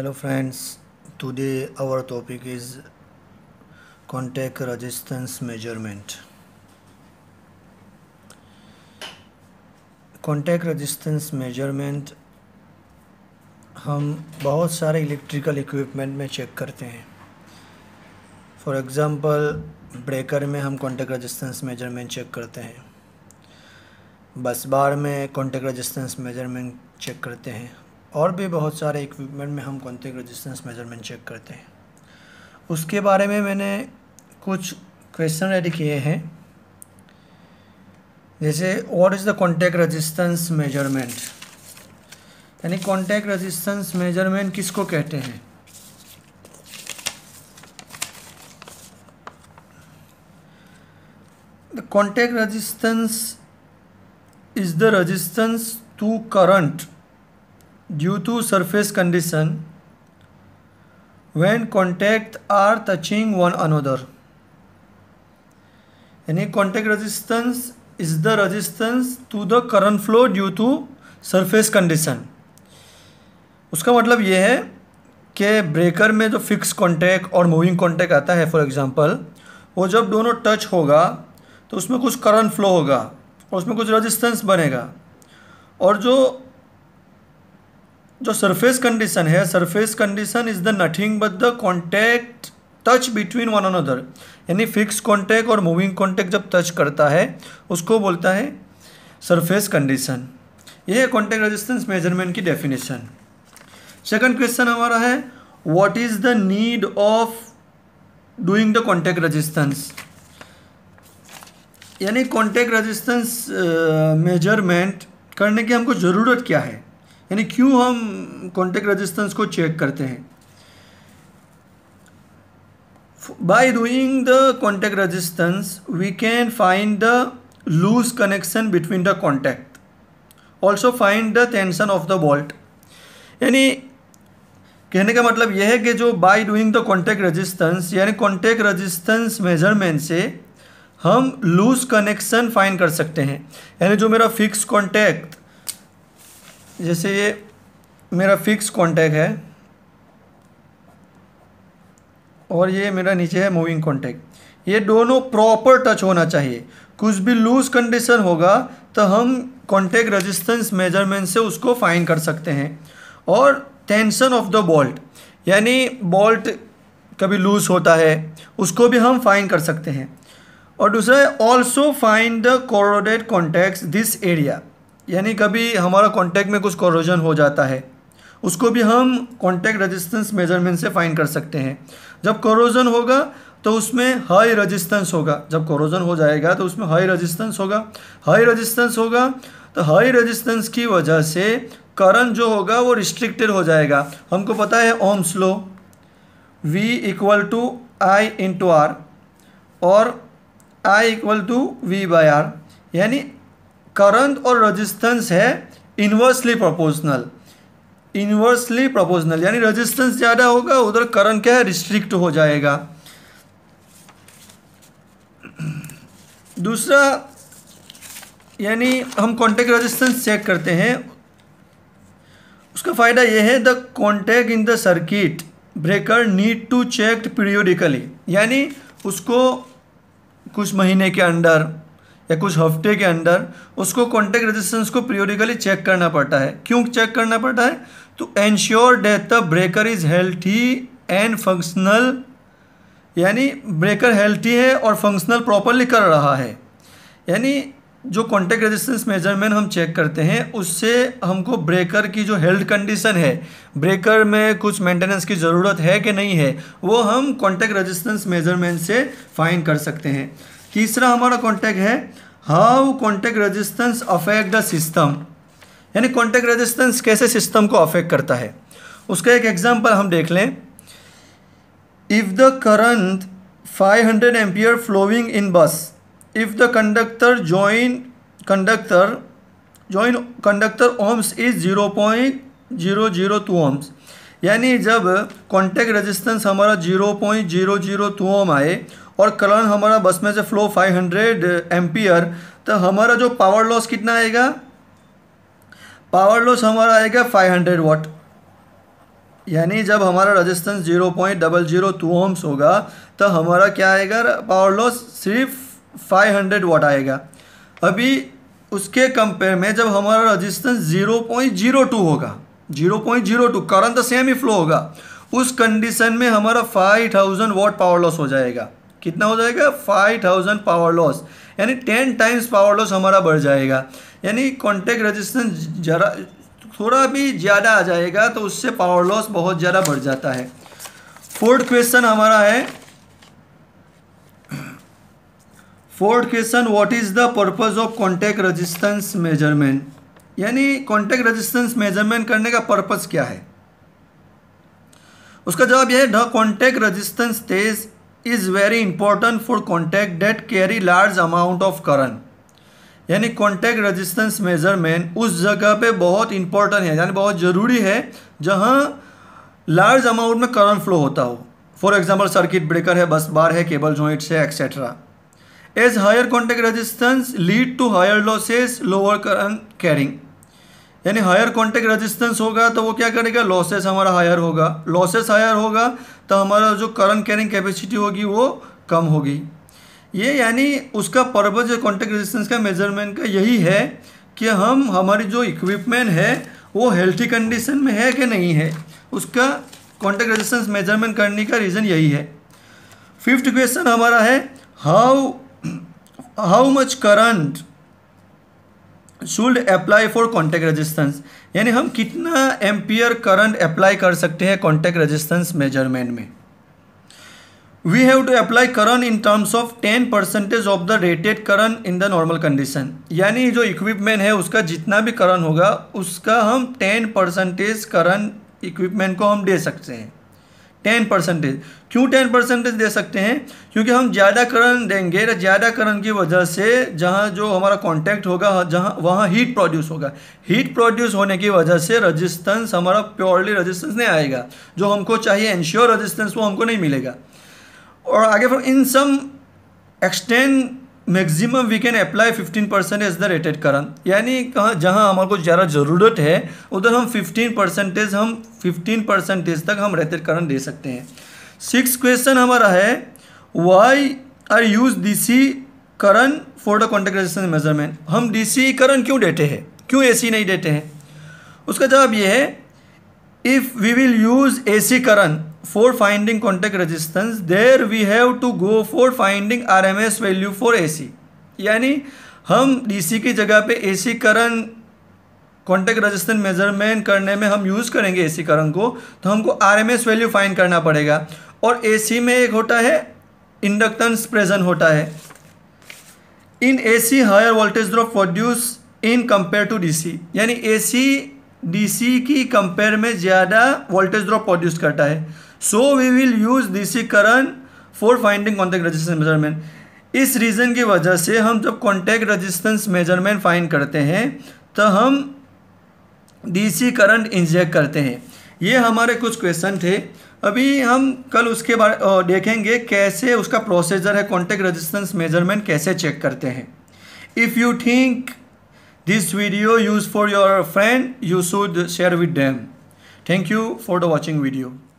hello friends today our topic is contact resistance measurement contact resistance measurement हम बहुत सारे electrical equipment में check करते हैं फॉर एग्ज़ाम्पल ब्रेकर में हम कॉन्टैक्ट रेजिस्टेंस मेजरमेंट चेक करते हैं बस बार में कॉन्टैक्ट रेजिस्टेंस मेजरमेंट चेक करते हैं और भी बहुत सारे इक्विपमेंट में हम कॉन्टेक्ट रेजिस्टेंस मेजरमेंट चेक करते हैं उसके बारे में मैंने कुछ क्वेश्चन रेडी किए हैं जैसे what is the contact resistance measurement यानी कॉन्टेक्ट रजिस्टेंस मेजरमेंट किसको कहते हैं the contact resistance is the resistance to current due to surface condition when contact are touching one another any contact resistance is the resistance to the current flow due to surface condition उसका मतलब ये है कि breaker में जो fix contact और moving contact आता है फॉर एग्जांपल वो जब दोनों टच होगा तो उसमें कुछ करंट फ्लो होगा और उसमें कुछ रेजिस्टेंस बनेगा और जो जो सरफेस कंडीशन है surface condition is the nothing but the contact touch between one another यानी फिक्स कॉन्टैक्ट और मूविंग कॉन्टैक्ट जब टच करता है उसको बोलता है सरफेस कंडीशन ये है कॉन्टैक्ट रेजिस्टेंस मेजरमेंट की डेफिनेशन सेकंड क्वेश्चन हमारा है what is the need of doing the contact resistance यानी कॉन्टैक्ट रजिस्टेंस मेजरमेंट करने की हमको ज़रूरत क्या है यानी क्यों हम कॉन्टैक्ट रेजिस्टेंस को चेक करते हैं by doing the contact resistance we can find the loose connection between the contact also find the tension of the bolt यानी कहने का मतलब यह है कि जो by doing the contact resistance यानी contact resistance measurement से हम loose connection find कर सकते हैं यानी जो मेरा fixed contact जैसे ये मेरा फिक्स कॉन्टैक्ट है और ये मेरा नीचे है मूविंग कॉन्टैक्ट ये दोनों प्रॉपर टच होना चाहिए कुछ भी लूज कंडीशन होगा तो हम कॉन्टैक्ट रेजिस्टेंस मेजरमेंट से उसको फाइन कर सकते हैं और टेंशन ऑफ द बोल्ट यानी बोल्ट कभी लूज होता है उसको भी हम फाइन कर सकते हैं और दूसरा also find the corroded contact this area यानी कभी हमारा कॉन्टैक्ट में कुछ कॉरोजन हो जाता है उसको भी हम कॉन्टैक्ट रजिस्टेंस मेजरमेंट से फाइन कर सकते हैं जब कॉरोजन होगा तो उसमें हाई रजिस्टेंस होगा जब कॉरोजन हो जाएगा तो उसमें हाई रजिस्टेंस होगा हाई रजिस्टेंस होगा तो हाई रजिस्टेंस की वजह से करंट जो होगा वो रिस्ट्रिक्टेड हो जाएगा हमको पता है Ohm's law V equal to I into R और I equal to V by R यानी करंट और रजिस्टेंस है इन्वर्सली प्रोपोर्शनल इन्वर्सली प्रोपोर्शनल यानी रजिस्टेंस ज़्यादा होगा उधर करंट क्या है रिस्ट्रिक्ट हो जाएगा दूसरा यानी हम कॉन्टैक्ट रेजिस्टेंस चेक करते हैं उसका फ़ायदा यह है the contact in the circuit breaker need to check periodically यानी उसको कुछ महीने के अंदर या कुछ हफ्ते के अंदर उसको कॉन्टैक्ट रेजिस्टेंस को प्रियोरिकली चेक करना पड़ता है क्यों चेक करना पड़ता है तो ensure that the breaker is healthy and functional यानी ब्रेकर हेल्थी है और फंक्शनल प्रॉपरली कर रहा है यानी जो कॉन्टैक्ट रेजिस्टेंस मेजरमेंट हम चेक करते हैं उससे हमको ब्रेकर की जो हेल्थ कंडीशन है ब्रेकर में कुछ मेंटेनेंस की ज़रूरत है कि नहीं है वो हम कॉन्टैक्ट रेजिस्टेंस मेजरमेंट से फाइन कर सकते हैं तीसरा हमारा कॉन्टैक्ट है how contact resistance affect the system यानी कॉन्टैक्ट रेजिस्टेंस कैसे सिस्टम को अफेक्ट करता है उसका एक एग्जाम्पल हम देख लें if the current 500 hundred ampere flowing in bus if the conductor join conductor join conductor ohms is zero point zero zero two ohms यानी जब कॉन्टैक्ट रेजिस्टेंस हमारा zero point zero zero to ohm आए और current हमारा बस में से flow 500 hundred ampere तो हमारा जो पावर लॉस कितना आएगा पावर लॉस हमारा आएगा 500 हंड्रेड वाट यानी जब हमारा resistance zero point double zero two ohms होगा तो हमारा क्या आएगा पावर लॉस सिर्फ 500 हंड्रेड वाट आएगा अभी उसके कंपेयर में जब हमारा resistance zero point zero two होगा zero point zero two current तो सेम ही फ्लो होगा उस कंडीशन में हमारा five thousand watt power loss हो जाएगा कितना हो जाएगा फाइव थाउजेंड पावर लॉस यानी टेन टाइम्स पावर लॉस हमारा बढ़ जाएगा यानी कॉन्टैक्ट रेजिस्टेंस जरा थोड़ा भी ज़्यादा आ जाएगा तो उससे पावर लॉस बहुत ज़्यादा बढ़ जाता है फोर्थ क्वेश्चन हमारा है fourth question what is the purpose of contact resistance measurement यानी कॉन्टैक्ट रेजिस्टेंस मेजरमेंट करने का पर्पज़ क्या है उसका जवाब यह है the contact resistance test is very important for contact that carry large amount of current यानी कॉन्टैक्ट रेजिस्टेंस मेजरमेंट उस जगह पे बहुत इंपॉर्टेंट है यानी बहुत ज़रूरी है जहाँ लार्ज अमाउंट में करंट फ्लो होता हो फॉर एग्जाम्पल सर्किट ब्रेकर है बस बार है केबल जॉइंट्स है etcetera as higher contact resistance lead to higher losses lower current carrying यानी हायर कॉन्टैक्ट रेजिस्टेंस होगा तो वो क्या करेगा लॉसेस हमारा हायर होगा लॉसेस हायर होगा तो हमारा जो करंट कैरिंग कैपेसिटी होगी वो कम होगी ये यानी उसका पर्पज कॉन्टेक्ट रेजिस्टेंस का मेजरमेंट का यही है कि हम हमारी जो इक्विपमेंट है वो हेल्थी कंडीशन में है कि नहीं है उसका कॉन्टेक्ट रेजिस्टेंस मेजरमेंट करने का रीज़न यही है फिफ्थ क्वेश्चन हमारा है how how much current should apply for contact resistance यानी हम कितना एम्पियर करंट अप्लाई कर सकते हैं कॉन्टैक्ट रेजिस्टेंस मेजरमेंट में we have to apply current in terms of ten percentage of the rated current in the normal condition यानी जो equipment है उसका जितना भी करंट होगा उसका हम टेन परसेंटेज करंट इक्विपमेंट को हम दे सकते हैं टेन परसेंटेज क्यों टेन परसेंटेज दे सकते हैं क्योंकि हम ज़्यादा करण देंगे तो ज़्यादा करण की वजह से जहाँ जो हमारा कांटेक्ट होगा जहाँ वहाँ हीट प्रोड्यूस होगा हीट प्रोड्यूस होने की वजह से रजिस्टेंस हमारा प्योरली रजिस्टेंस नहीं आएगा जो हमको चाहिए एनश्योर रजिस्टेंस वो हमको नहीं मिलेगा और आगे फिर in some extend maximum we can apply 15 percentage the rated current यानी कहाँ जहाँ को ज़्यादा ज़रूरत है उधर हम 15 परसेंटेज हम 15 परसेंटेज तक हम रेटेड करंट दे सकते हैं सिक्स क्वेश्चन हमारा है why are use D C current for the कॉन्टेक्टेशन मेजरमेंट हम डी सी करंट क्यों देते हैं क्यों ए सी नहीं देते हैं उसका जवाब ये है if we will use A C current for finding contact resistance there we have to go for finding rms value for ac यानी हम dc की जगह पे ac current contact resistance measurement करने में हम यूज़ करेंगे एसी करण को तो हमको आरएमएस वैल्यू फाइंड करना पड़ेगा और एसी में एक होता है इंडक्टेंस प्रेजेंट होता है in AC higher voltage drop produce in compare to DC यानी एसी डीसी की कंपेयर में ज़्यादा वोल्टेज ड्रॉप प्रोड्यूस करता है so we will use DC current for finding contact resistance measurement इस रीज़न की वजह से हम जब कॉन्टैक्ट रेजिस्टेंस मेजरमेंट फाइंड करते हैं तो हम डीसी करंट इंजेक्ट करते हैं ये हमारे कुछ क्वेश्चन थे अभी हम कल उसके बारे देखेंगे कैसे उसका प्रोसीजर है कॉन्टैक्ट रजिस्टेंस मेजरमेंट कैसे चेक करते हैं if you think this video used for your friend you should share with them thank you for the watching video